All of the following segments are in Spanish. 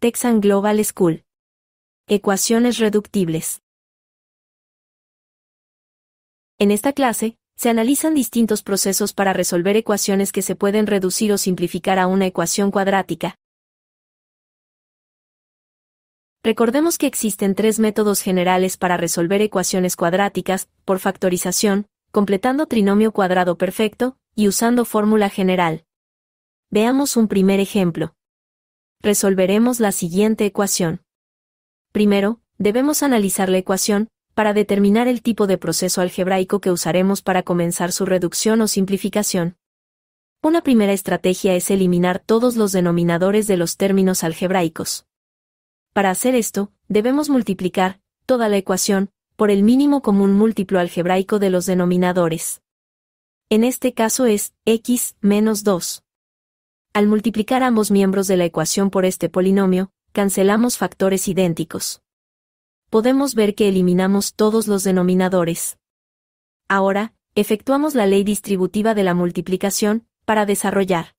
Texan Global School. Ecuaciones reductibles. En esta clase, se analizan distintos procesos para resolver ecuaciones que se pueden reducir o simplificar a una ecuación cuadrática. Recordemos que existen tres métodos generales para resolver ecuaciones cuadráticas, por factorización, completando trinomio cuadrado perfecto, y usando fórmula general. Veamos un primer ejemplo resolveremos la siguiente ecuación. Primero, debemos analizar la ecuación, para determinar el tipo de proceso algebraico que usaremos para comenzar su reducción o simplificación. Una primera estrategia es eliminar todos los denominadores de los términos algebraicos. Para hacer esto, debemos multiplicar toda la ecuación por el mínimo común múltiplo algebraico de los denominadores. En este caso es x menos 2. Al multiplicar ambos miembros de la ecuación por este polinomio, cancelamos factores idénticos. Podemos ver que eliminamos todos los denominadores. Ahora, efectuamos la ley distributiva de la multiplicación, para desarrollar.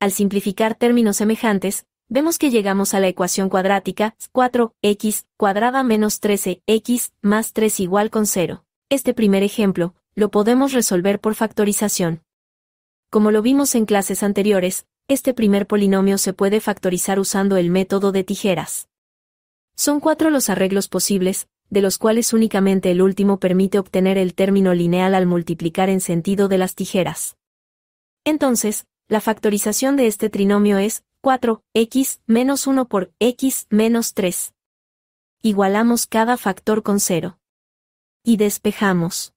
Al simplificar términos semejantes, vemos que llegamos a la ecuación cuadrática 4x cuadrada menos 13x e más 3 igual con 0. Este primer ejemplo, lo podemos resolver por factorización. Como lo vimos en clases anteriores, este primer polinomio se puede factorizar usando el método de tijeras. Son cuatro los arreglos posibles, de los cuales únicamente el último permite obtener el término lineal al multiplicar en sentido de las tijeras. Entonces, la factorización de este trinomio es 4x menos 1 por x menos 3. Igualamos cada factor con 0. Y despejamos.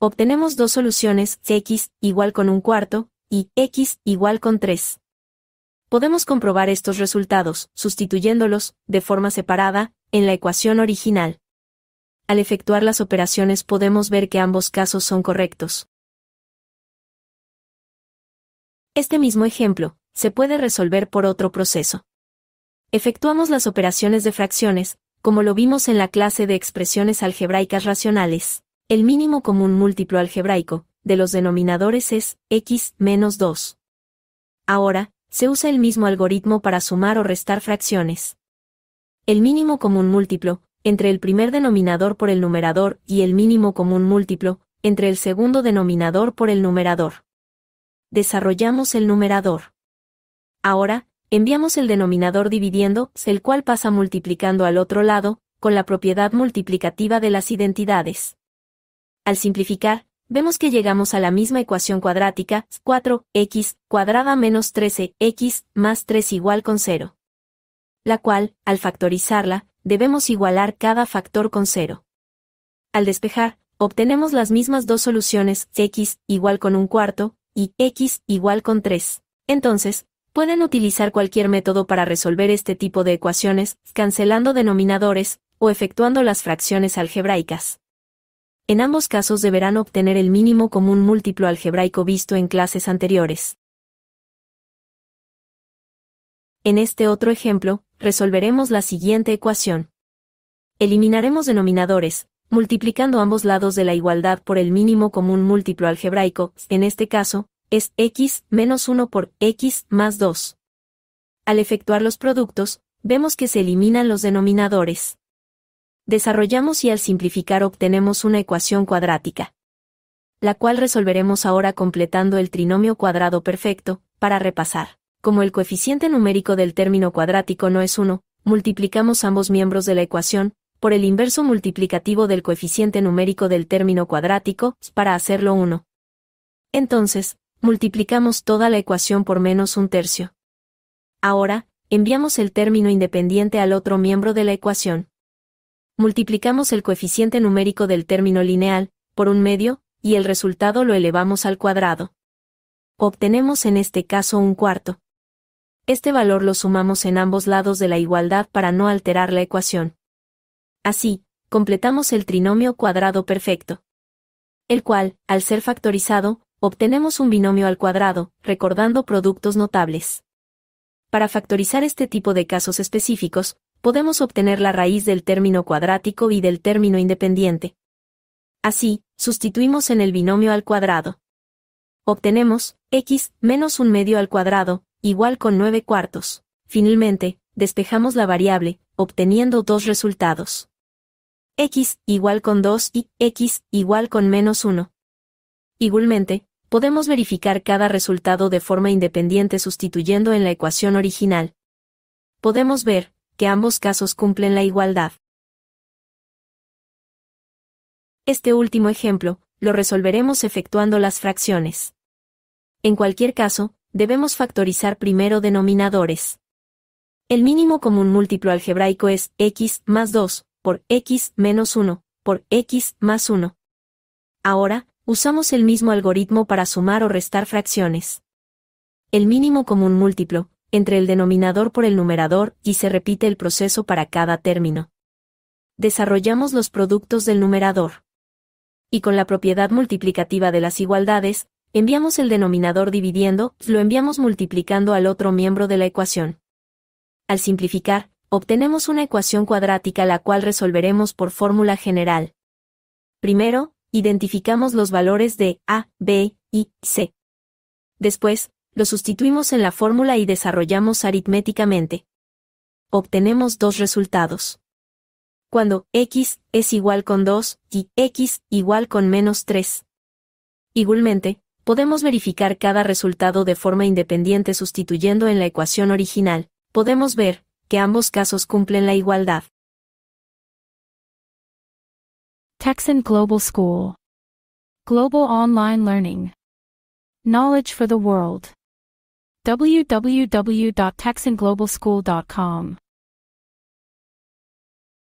Obtenemos dos soluciones, x igual con un cuarto, y x igual con 3. Podemos comprobar estos resultados, sustituyéndolos, de forma separada, en la ecuación original. Al efectuar las operaciones podemos ver que ambos casos son correctos. Este mismo ejemplo, se puede resolver por otro proceso. Efectuamos las operaciones de fracciones, como lo vimos en la clase de expresiones algebraicas racionales. El mínimo común múltiplo algebraico de los denominadores es x menos 2. Ahora, se usa el mismo algoritmo para sumar o restar fracciones. El mínimo común múltiplo, entre el primer denominador por el numerador y el mínimo común múltiplo, entre el segundo denominador por el numerador. Desarrollamos el numerador. Ahora, enviamos el denominador dividiendo, el cual pasa multiplicando al otro lado, con la propiedad multiplicativa de las identidades. Al simplificar, vemos que llegamos a la misma ecuación cuadrática, 4x cuadrada menos 13x más 3 igual con 0. La cual, al factorizarla, debemos igualar cada factor con 0. Al despejar, obtenemos las mismas dos soluciones, x igual con un cuarto, y x igual con 3. Entonces, pueden utilizar cualquier método para resolver este tipo de ecuaciones, cancelando denominadores, o efectuando las fracciones algebraicas. En ambos casos deberán obtener el mínimo común múltiplo algebraico visto en clases anteriores. En este otro ejemplo, resolveremos la siguiente ecuación. Eliminaremos denominadores, multiplicando ambos lados de la igualdad por el mínimo común múltiplo algebraico, en este caso, es x menos 1 por x más 2. Al efectuar los productos, vemos que se eliminan los denominadores desarrollamos y al simplificar obtenemos una ecuación cuadrática, la cual resolveremos ahora completando el trinomio cuadrado perfecto, para repasar. Como el coeficiente numérico del término cuadrático no es 1, multiplicamos ambos miembros de la ecuación, por el inverso multiplicativo del coeficiente numérico del término cuadrático, para hacerlo 1. Entonces, multiplicamos toda la ecuación por menos un tercio. Ahora, enviamos el término independiente al otro miembro de la ecuación, multiplicamos el coeficiente numérico del término lineal, por un medio, y el resultado lo elevamos al cuadrado. Obtenemos en este caso un cuarto. Este valor lo sumamos en ambos lados de la igualdad para no alterar la ecuación. Así, completamos el trinomio cuadrado perfecto. El cual, al ser factorizado, obtenemos un binomio al cuadrado, recordando productos notables. Para factorizar este tipo de casos específicos, podemos obtener la raíz del término cuadrático y del término independiente. Así, sustituimos en el binomio al cuadrado. Obtenemos x menos un medio al cuadrado, igual con 9 cuartos. Finalmente, despejamos la variable, obteniendo dos resultados. x igual con 2 y x igual con menos 1. Igualmente, podemos verificar cada resultado de forma independiente sustituyendo en la ecuación original. Podemos ver, que ambos casos cumplen la igualdad. Este último ejemplo, lo resolveremos efectuando las fracciones. En cualquier caso, debemos factorizar primero denominadores. El mínimo común múltiplo algebraico es x más 2, por x menos 1, por x más 1. Ahora, usamos el mismo algoritmo para sumar o restar fracciones. El mínimo común múltiplo, entre el denominador por el numerador y se repite el proceso para cada término. Desarrollamos los productos del numerador. Y con la propiedad multiplicativa de las igualdades, enviamos el denominador dividiendo, lo enviamos multiplicando al otro miembro de la ecuación. Al simplificar, obtenemos una ecuación cuadrática la cual resolveremos por fórmula general. Primero, identificamos los valores de A, B y C. Después, lo sustituimos en la fórmula y desarrollamos aritméticamente. Obtenemos dos resultados. Cuando x es igual con 2 y x igual con menos 3. Igualmente, podemos verificar cada resultado de forma independiente sustituyendo en la ecuación original. Podemos ver que ambos casos cumplen la igualdad. Texan Global School. Global Online Learning. Knowledge for the World. www.texanglobalschool.com